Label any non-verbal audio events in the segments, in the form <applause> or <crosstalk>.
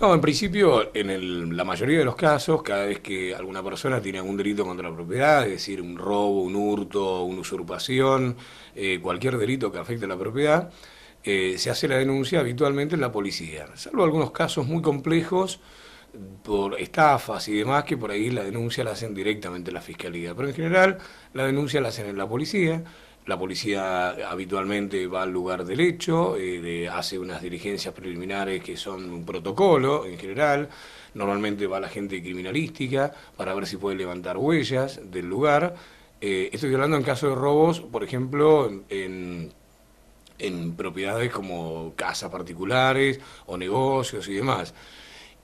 No, en principio, en la mayoría de los casos, cada vez que alguna persona tiene algún delito contra la propiedad, es decir, un robo, un hurto, una usurpación, eh, cualquier delito que afecte a la propiedad, eh, se hace la denuncia habitualmente en la policía, salvo algunos casos muy complejos por estafas y demás, que por ahí la denuncia la hacen directamente en la fiscalía, pero en general la denuncia la hacen en la policía. La policía habitualmente va al lugar del hecho, eh, hace unas diligencias preliminares que son un protocolo en general. Normalmente va la gente criminalística para ver si puede levantar huellas del lugar. Eh, estoy hablando en caso de robos, por ejemplo, en, en propiedades como casas particulares o negocios y demás.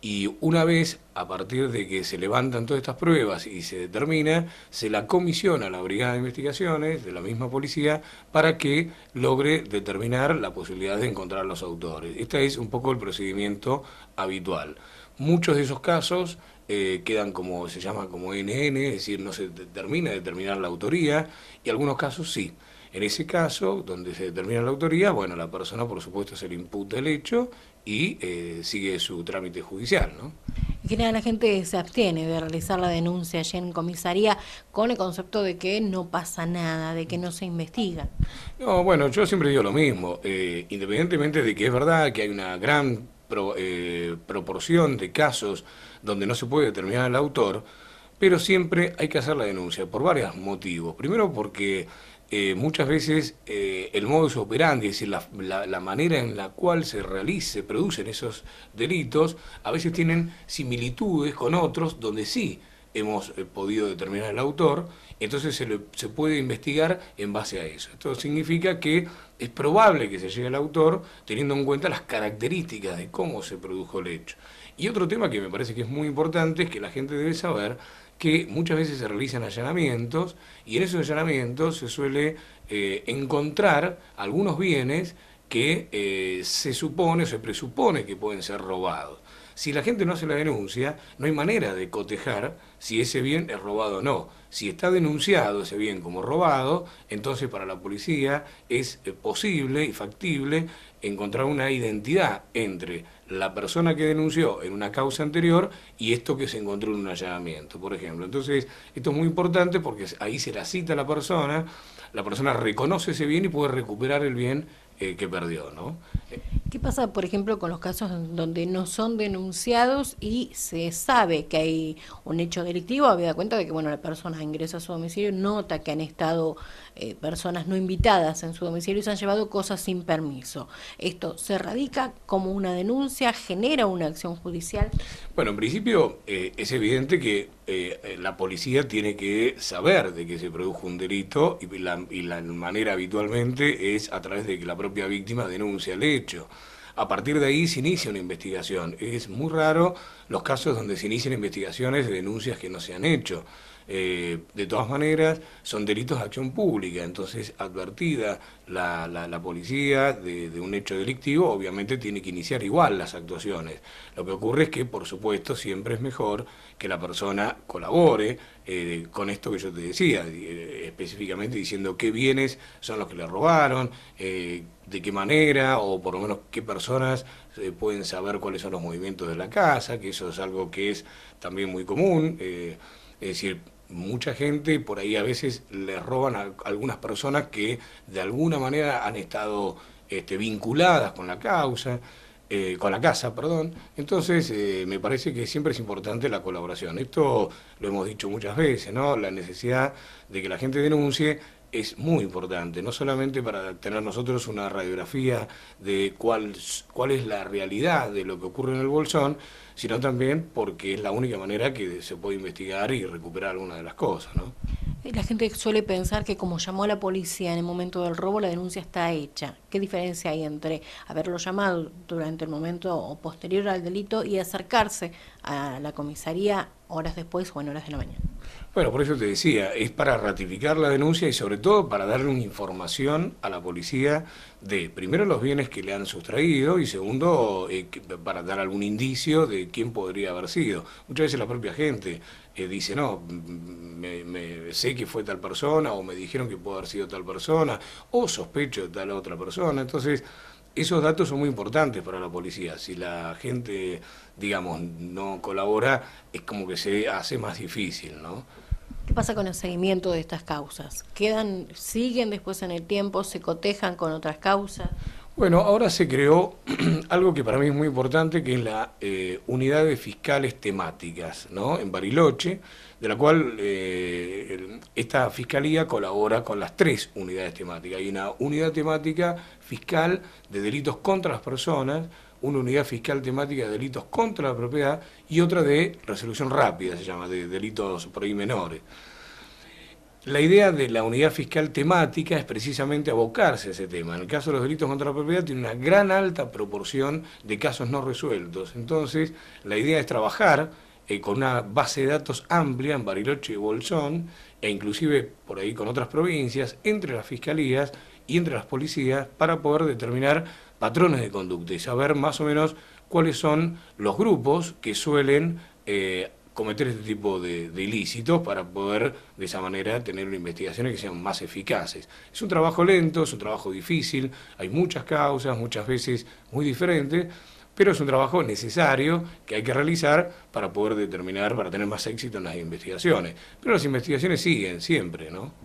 Y una vez, a partir de que se levantan todas estas pruebas y se determina, se la comisiona a la Brigada de Investigaciones de la misma policía para que logre determinar la posibilidad de encontrar los autores. Este es un poco el procedimiento habitual. Muchos de esos casos eh, quedan como se llama como NN, es decir, no se determina, determinar la autoría, y algunos casos sí. En ese caso, donde se determina la autoría, bueno, la persona por supuesto se le imputa el hecho y eh, sigue su trámite judicial, ¿no? En general la gente se abstiene de realizar la denuncia allí en comisaría con el concepto de que no pasa nada, de que no se investiga. No, bueno, yo siempre digo lo mismo, eh, independientemente de que es verdad que hay una gran eh, proporción de casos donde no se puede determinar el autor, pero siempre hay que hacer la denuncia por varios motivos. Primero porque eh, muchas veces eh, el modus operandi, es decir, la, manera en la cual se realiza, se producen esos delitos, a veces tienen similitudes con otros donde sí hemos eh, podido determinar el autor, entonces se, puede investigar en base a eso. Esto significa que es probable que se llegue al autor teniendo en cuenta las características de cómo se produjo el hecho. Y otro tema que me parece que es muy importante es que la gente debe saber que muchas veces se realizan allanamientos y en esos allanamientos se suele eh, encontrar algunos bienes que eh, se supone o se presupone que pueden ser robados. Si la gente no hace la denuncia, no hay manera de cotejar si ese bien es robado o no. Si está denunciado ese bien como robado, entonces para la policía es eh, posible y factible encontrar una identidad entre la persona que denunció en una causa anterior y esto que se encontró en un allanamiento, por ejemplo. Entonces, esto es muy importante porque ahí se la cita a la persona, la persona reconoce ese bien y puede recuperar el bien eh, que perdió, ¿no? ¿Qué pasa, por ejemplo, con los casos donde no son denunciados y se sabe que hay un hecho delictivo, había dado cuenta de que bueno, la persona ingresa a su domicilio, nota que han estado eh, personas no invitadas en su domicilio y se han llevado cosas sin permiso? ¿Esto se radica como una denuncia? ¿Genera una acción judicial? Bueno, en principio eh, es evidente que eh, eh, la policía tiene que saber de que se produjo un delito y la, y la manera habitualmente es a través de que la propia víctima denuncia el hecho. A partir de ahí se inicia una investigación. Es muy raro los casos donde se inician investigaciones de denuncias que no se han hecho. Eh, de todas maneras, son delitos de acción pública, entonces advertida la, la, policía de, un hecho delictivo, obviamente tiene que iniciar igual las actuaciones. Lo que ocurre es que, por supuesto, siempre es mejor que la persona colabore eh, con esto que yo te decía, eh, específicamente diciendo qué bienes son los que le robaron, de qué manera o por lo menos qué personas pueden saber cuáles son los movimientos de la casa, que eso es algo que es también muy común. es decir, mucha gente, por ahí a veces le roban a algunas personas que de alguna manera han estado este, vinculadas con la causa, eh, con la casa, perdón. Entonces, eh, me parece que siempre es importante la colaboración. Esto lo hemos dicho muchas veces, ¿no? La necesidad de que la gente denuncie es muy importante, no solamente para tener nosotros una radiografía de cuál, cuál es la realidad de lo que ocurre en el bolsón, sino también porque es la única manera que se puede investigar y recuperar alguna de las cosas. ¿no? La gente suele pensar que como llamó a la policía en el momento del robo, la denuncia está hecha. ¿Qué diferencia hay entre haberlo llamado durante el momento o posterior al delito y acercarse a la comisaría horas después o en horas de la mañana. Bueno, por eso te decía, es para ratificar la denuncia y sobre todo para darle una información a la policía de, primero, los bienes que le han sustraído y segundo, eh, para dar algún indicio de quién podría haber sido. Muchas veces la propia gente eh, dice, no, me, sé que fue tal persona o me dijeron que puede haber sido tal persona o sospecho de tal otra persona. Entonces, esos datos son muy importantes para la policía. Si la gente, digamos, no colabora, es como que se hace más difícil, ¿no? ¿Qué pasa con el seguimiento de estas causas? ¿Quedan, siguen después en el tiempo, se cotejan con otras causas? Bueno, ahora se creó <clears throat> algo que para mí es muy importante, que es la eh, unidad de fiscales temáticas, ¿no? En Bariloche, de la cual eh, esta fiscalía colabora con las tres unidades temáticas. Hay una unidad temática fiscal de delitos contra las personas, una unidad fiscal temática de delitos contra la propiedad y otra de resolución rápida, se llama, de delitos por ahí menores. La idea de la unidad fiscal temática es precisamente abocarse a ese tema. En el caso de los delitos contra la propiedad tiene una gran alta proporción de casos no resueltos. Entonces, la idea es trabajar eh, con una base de datos amplia en Bariloche y Bolsón, e inclusive por ahí con otras provincias, entre las fiscalías y entre las policías, para poder determinar patrones de conducta y saber más o menos cuáles son los grupos que suelen... Eh, cometer este tipo de, ilícitos para poder de esa manera tener investigaciones que sean más eficaces. Es un trabajo lento, es un trabajo difícil, hay muchas causas, muchas veces muy diferentes, pero es un trabajo necesario que hay que realizar para poder determinar, para tener más éxito en las investigaciones. Pero las investigaciones siguen siempre, ¿no?